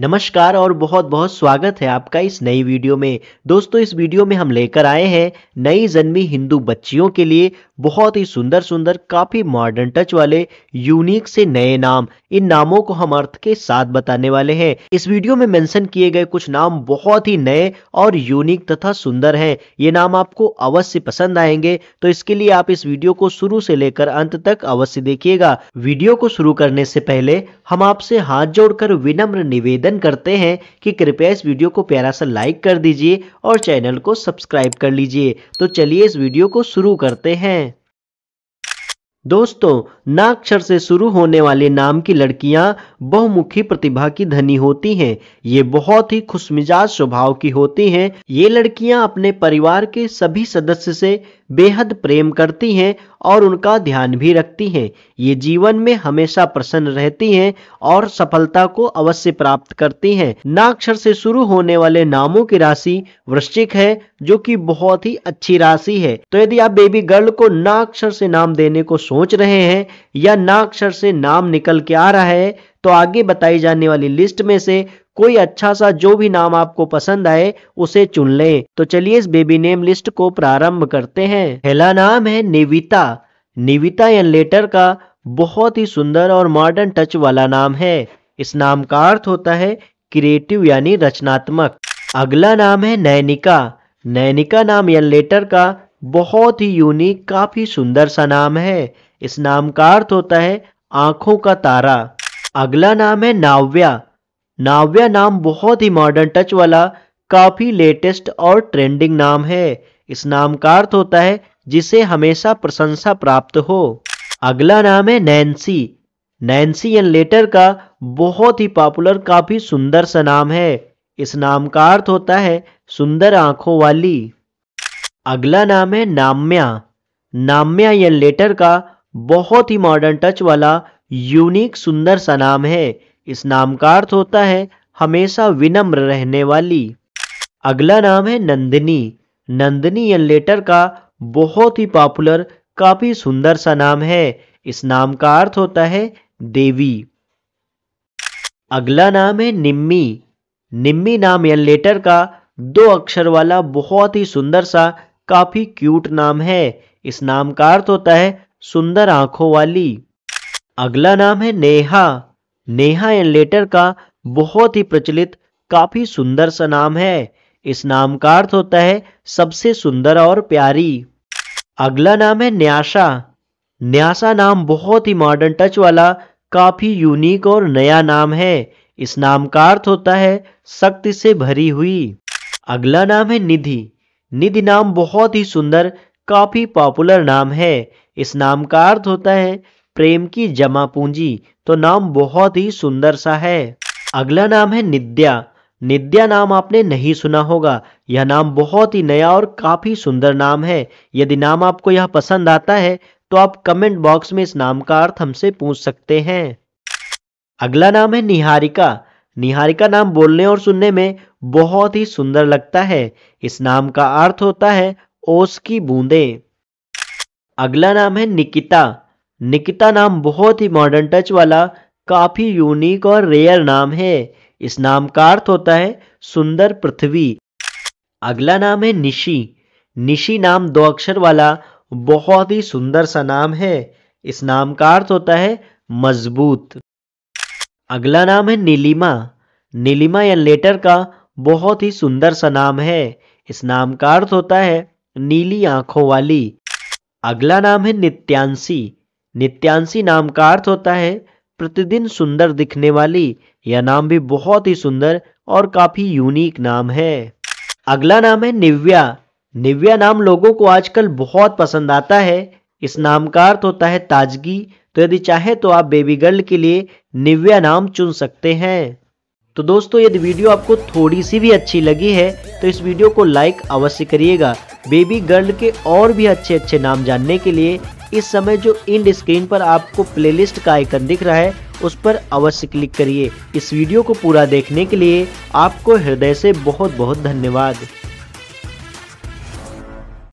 नमस्कार और बहुत बहुत स्वागत है आपका इस नई वीडियो में दोस्तों इस वीडियो में हम लेकर आए हैं नई जन्मी हिंदू बच्चियों के लिए बहुत ही सुंदर सुंदर काफ़ी मॉडर्न टच वाले यूनिक से नए नाम इन नामों को हम अर्थ के साथ बताने वाले हैं इस वीडियो में मेंशन किए गए कुछ नाम बहुत ही नए और यूनिक तथा सुंदर है ये नाम आपको अवश्य पसंद आएंगे तो इसके लिए आप इस वीडियो को शुरू से लेकर अंत तक अवश्य देखिएगा वीडियो को शुरू करने से पहले हम आपसे हाथ जोड़कर विनम्र निवेदन निवेदन करते हैं कि कृपया इस वीडियो को प्यारा सा लाइक कर दीजिए और चैनल को सब्सक्राइब कर लीजिए तो चलिए इस वीडियो को शुरू करते हैं दोस्तों नाक्षर से शुरू होने वाले नाम की लड़कियां बहुमुखी प्रतिभा की धनी होती हैं ये बहुत ही खुशमिजाज स्वभाव की होती हैं ये लड़कियां अपने परिवार के सभी सदस्य से बेहद प्रेम करती हैं और उनका ध्यान भी रखती हैं ये जीवन में हमेशा प्रसन्न रहती हैं और सफलता को अवश्य प्राप्त करती है नाक्षर से शुरू होने वाले नामों की राशि वृश्चिक है जो कि बहुत ही अच्छी राशि है तो यदि आप बेबी गर्ल को ना अक्षर से नाम देने को सोच रहे हैं या ना अक्षर से नाम निकल के आ रहा है तो आगे बताई जाने वाली लिस्ट में से कोई अच्छा सा जो भी नाम आपको पसंद आए उसे चुन लें तो चलिए इस बेबी नेम लिस्ट को प्रारंभ करते हैं पहला नाम है निविता निविता एन लेटर का बहुत ही सुंदर और मॉडर्न टच वाला नाम है इस नाम का अर्थ होता है क्रिएटिव यानी रचनात्मक अगला नाम है नैनिका नैनिका नाम यह लेटर का बहुत ही यूनिक काफी सुंदर सा नाम है इस नाम का अर्थ होता है आंखों का तारा अगला नाम है नाव्या नाव्या नाम बहुत ही मॉडर्न टच वाला काफी लेटेस्ट और ट्रेंडिंग नाम है इस नाम का अर्थ होता है जिसे हमेशा प्रशंसा प्राप्त हो अगला नाम है नैन्सी नैन्सी एन लेटर का बहुत ही पॉपुलर काफी सुंदर सा नाम है इस नाम का अर्थ होता है सुंदर आंखों वाली अगला नाम है नाम्या नाम्या यह लेटर का बहुत ही मॉडर्न टच वाला यूनिक सुंदर सा नाम है इस नाम का अर्थ होता है हमेशा विनम्र रहने वाली अगला नाम है नंदिनी नंदिनी यह लेटर का बहुत ही पॉपुलर काफी सुंदर सा नाम है इस नाम का अर्थ होता है देवी अगला नाम है निम्मी निम्मी नाम यह लेटर का दो अक्षर वाला बहुत ही सुंदर सा काफी क्यूट नाम है इस नाम का अर्थ तो होता है सुंदर आंखों वाली अगला नाम है नेहा नेहा एंड लेटर का बहुत ही प्रचलित काफी सुंदर सा नाम है इस नाम का अर्थ तो होता है सबसे सुंदर और प्यारी अगला नाम है न्यासा न्यासा नाम बहुत ही मॉडर्न टच वाला काफी यूनिक और नया नाम है इस नाम का अर्थ तो होता है शक्ति से भरी हुई अगला नाम है निधि निधि नाम बहुत ही सुंदर काफ़ी पॉपुलर नाम है इस नाम का अर्थ होता है प्रेम की जमा पूंजी तो नाम बहुत ही सुंदर सा है अगला नाम है निद्या निद्या नाम आपने नहीं सुना होगा यह नाम बहुत ही नया और काफ़ी सुंदर नाम है यदि नाम आपको यह पसंद आता है तो आप कमेंट बॉक्स में इस नाम का अर्थ हमसे पूछ सकते हैं अगला नाम है निहारिका निहारिका नाम बोलने और सुनने में बहुत ही सुंदर लगता है इस नाम का अर्थ होता है ओस की बूंदे अगला नाम है निकिता निकिता नाम बहुत ही मॉडर्न टच वाला काफ़ी यूनिक और रेयर नाम है इस नाम का अर्थ होता है सुंदर पृथ्वी अगला नाम है निशी निशी नाम दो अक्षर वाला बहुत ही सुंदर सा नाम है इस नाम का अर्थ होता है मजबूत अगला नाम है नीलिमा नीलिमा या लेटर का बहुत ही सुंदर सा नाम है इस नाम का अर्थ होता है नीली आंखों वाली अगला नाम है नित्यांशी नित्यांशी नाम का अर्थ होता है प्रतिदिन सुंदर दिखने वाली यह नाम भी बहुत ही सुंदर और काफ़ी यूनिक नाम है अगला नाम है निव्या निव्या नाम लोगों को आजकल बहुत पसंद आता है इस नाम का अर्थ होता है ताजगी तो यदि चाहे तो आप बेबी गर्ल के लिए निव्या नाम चुन सकते हैं तो दोस्तों यदि वीडियो आपको थोड़ी सी भी अच्छी लगी है तो इस वीडियो को लाइक अवश्य करिएगा बेबी गर्ल के और भी अच्छे अच्छे नाम जानने के लिए इस समय जो इंड स्क्रीन पर आपको प्लेलिस्ट का आइकन दिख रहा है उस पर अवश्य क्लिक करिए इस वीडियो को पूरा देखने के लिए आपको हृदय से बहुत बहुत धन्यवाद